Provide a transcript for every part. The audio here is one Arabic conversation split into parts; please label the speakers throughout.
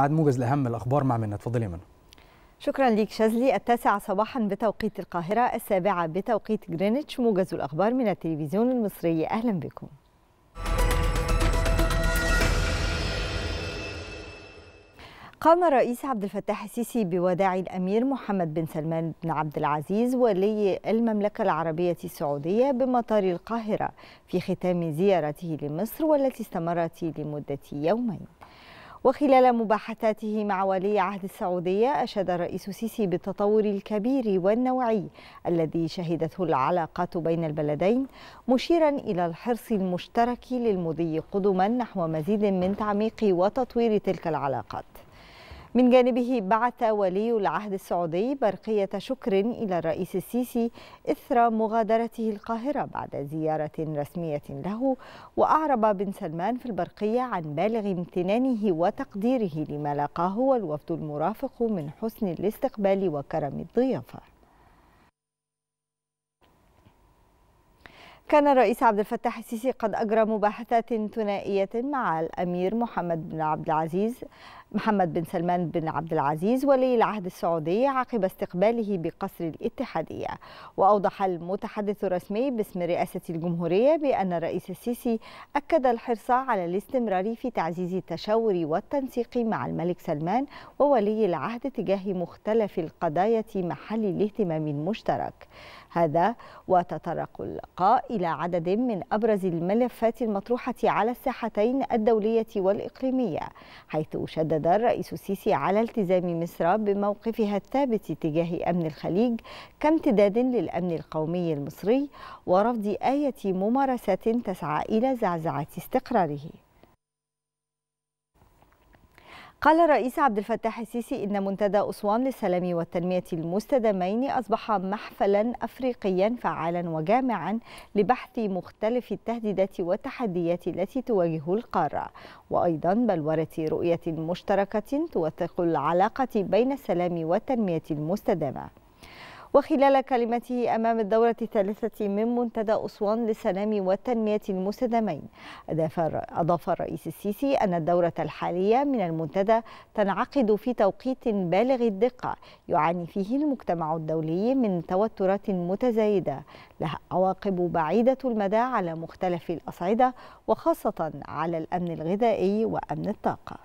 Speaker 1: عاد موجز لاهم الاخبار مع منى تفضلي منى شكرا ليك شاذلي التاسعة صباحا بتوقيت القاهرة السابعة بتوقيت جرينتش موجز الأخبار من التلفزيون المصري أهلا بكم قام الرئيس عبد الفتاح السيسي بوداع الامير محمد بن سلمان بن عبد العزيز ولي المملكه العربيه السعوديه بمطار القاهره في ختام زيارته لمصر والتي استمرت لمده يومين. وخلال مباحثاته مع ولي عهد السعودية أشاد الرئيس سيسي بالتطور الكبير والنوعي الذي شهدته العلاقات بين البلدين مشيرا إلى الحرص المشترك للمضي قدما نحو مزيد من تعميق وتطوير تلك العلاقات من جانبه بعث ولي العهد السعودي برقية شكر إلى الرئيس السيسي إثر مغادرته القاهرة بعد زيارة رسمية له وأعرب بن سلمان في البرقية عن بالغ امتنانه وتقديره لما لاقاه والوفد المرافق من حسن الاستقبال وكرم الضيافة كان الرئيس عبد الفتاح السيسي قد أجرى مباحثات ثنائية مع الأمير محمد بن عبد العزيز محمد بن سلمان بن عبد العزيز ولي العهد السعودي عقب استقباله بقصر الاتحادية وأوضح المتحدث الرسمي باسم رئاسة الجمهورية بأن الرئيس السيسي أكد الحرص على الاستمرار في تعزيز التشاور والتنسيق مع الملك سلمان وولي العهد تجاه مختلف القضايا محل الاهتمام المشترك هذا وتطرق اللقاء إلى عدد من أبرز الملفات المطروحة على الساحتين الدولية والإقليمية حيث شدد أكد الرئيس السيسي على التزام مصر بموقفها الثابت تجاه أمن الخليج كامتداد للأمن القومي المصري ورفض أي ممارسات تسعى إلى زعزعة استقراره قال الرئيس عبد الفتاح السيسي إن منتدى أسوان للسلام والتنمية المستدامين أصبح محفلا أفريقيا فعالا وجامعا لبحث مختلف التهديدات والتحديات التي تواجه القارة وأيضا بلورة رؤية مشتركة توثق العلاقة بين السلام والتنمية المستدامة وخلال كلمته أمام الدورة الثالثة من منتدى أسوان للسلام والتنمية المستدامين أضاف الرئيس السيسي أن الدورة الحالية من المنتدى تنعقد في توقيت بالغ الدقة يعاني فيه المجتمع الدولي من توترات متزايدة لها عواقب بعيدة المدى على مختلف الأصعدة وخاصة على الأمن الغذائي وأمن الطاقة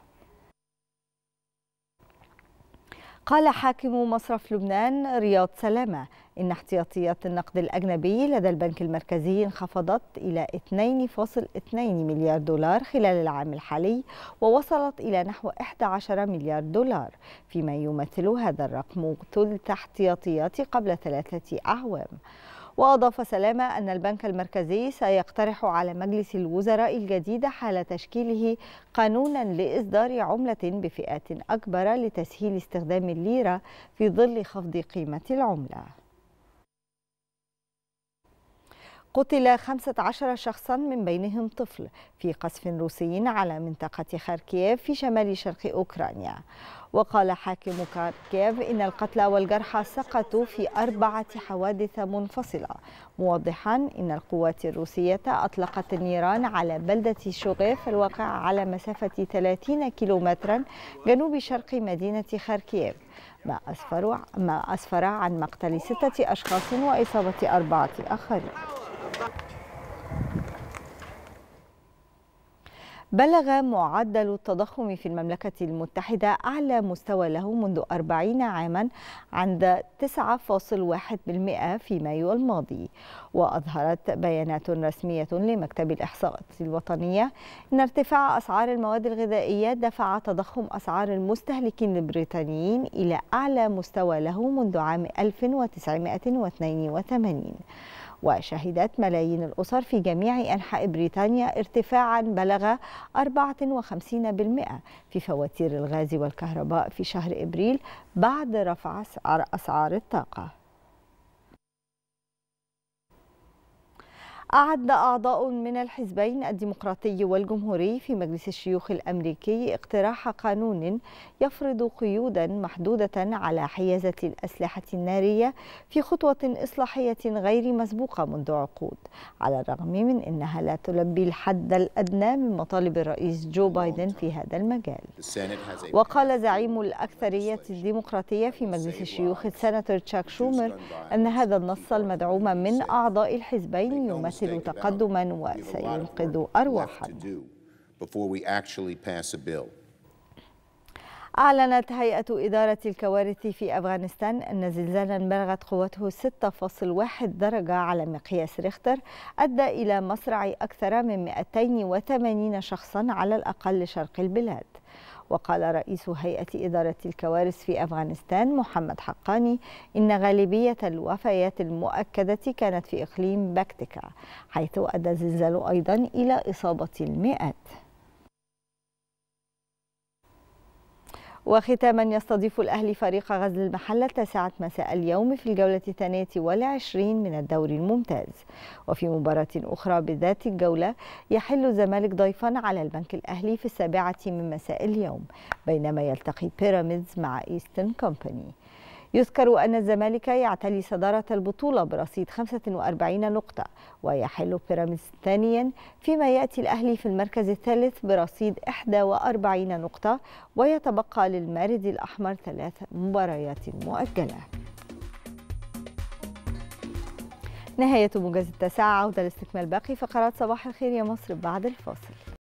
Speaker 1: قال حاكم مصرف لبنان رياض سلامة إن احتياطيات النقد الأجنبي لدى البنك المركزي انخفضت إلى 2.2 مليار دولار خلال العام الحالي ووصلت إلى نحو 11 مليار دولار فيما يمثل هذا الرقم ثلث احتياطيات قبل ثلاثة أعوام وأضاف سلامة أن البنك المركزي سيقترح على مجلس الوزراء الجديد حال تشكيله قانونا لإصدار عملة بفئات أكبر لتسهيل استخدام الليرة في ظل خفض قيمة العملة قتل 15 شخصا من بينهم طفل في قصف روسي على منطقة خاركييف في شمال شرق أوكرانيا وقال حاكم خاركييف إن القتلى والجرحى سقطوا في أربعة حوادث منفصلة موضحا إن القوات الروسية أطلقت النيران على بلدة شوغيف الواقعة على مسافة 30 كيلومترا جنوب شرق مدينة خاركييف ما أسفر, ما أسفر عن مقتل ستة أشخاص وإصابة أربعة آخرين بلغ معدل التضخم في المملكة المتحدة أعلى مستوى له منذ 40 عاما عند 9.1% في مايو الماضي وأظهرت بيانات رسمية لمكتب الإحصاءات الوطنية أن ارتفاع أسعار المواد الغذائية دفع تضخم أسعار المستهلكين البريطانيين إلى أعلى مستوى له منذ عام 1982 وشهدت ملايين الأسر في جميع أنحاء بريطانيا ارتفاعا بلغ 54% في فواتير الغاز والكهرباء في شهر إبريل بعد رفع أسعار الطاقة أعد أعضاء من الحزبين الديمقراطي والجمهوري في مجلس الشيوخ الأمريكي اقتراح قانون يفرض قيودا محدودة على حيازة الأسلحة النارية في خطوة إصلاحية غير مسبوقة منذ عقود على الرغم من أنها لا تلبي الحد الأدنى من مطالب الرئيس جو بايدن في هذا المجال وقال زعيم الأكثرية الديمقراطية في مجلس الشيوخ السناتور تشاك شومر أن هذا النص المدعوم من أعضاء الحزبين يمثل سيمثل تقدما وسينقذ ارواحا أعلنت هيئة إدارة الكوارث في أفغانستان أن زلزالا بلغت قوته 6.1 درجة على مقياس ريختر أدى إلى مصرع أكثر من 280 شخصا على الأقل شرق البلاد وقال رئيس هيئة إدارة الكوارث في أفغانستان محمد حقاني إن غالبية الوفيات المؤكدة كانت في إقليم باكتيكا حيث أدى الزلزال أيضا إلى إصابة المئات وختاما يستضيف الأهلي فريق غزل المحلة التاسعة مساء اليوم في الجولة الثانية والعشرين من الدوري الممتاز وفي مباراة أخرى بذات الجولة يحل الزمالك ضيفا على البنك الأهلي في السابعة من مساء اليوم بينما يلتقي بيراميدز مع إيستن كومباني يذكر أن الزمالك يعتلي صدارة البطولة برصيد 45 نقطة ويحل بيراميدز ثانيا فيما يأتي الأهلي في المركز الثالث برصيد 41 نقطة ويتبقى للمارد الأحمر ثلاث مباريات مؤجلة نهاية موجز التاسعة عودة لاستكمال باقي فقرات صباح الخير يا مصر بعد الفاصل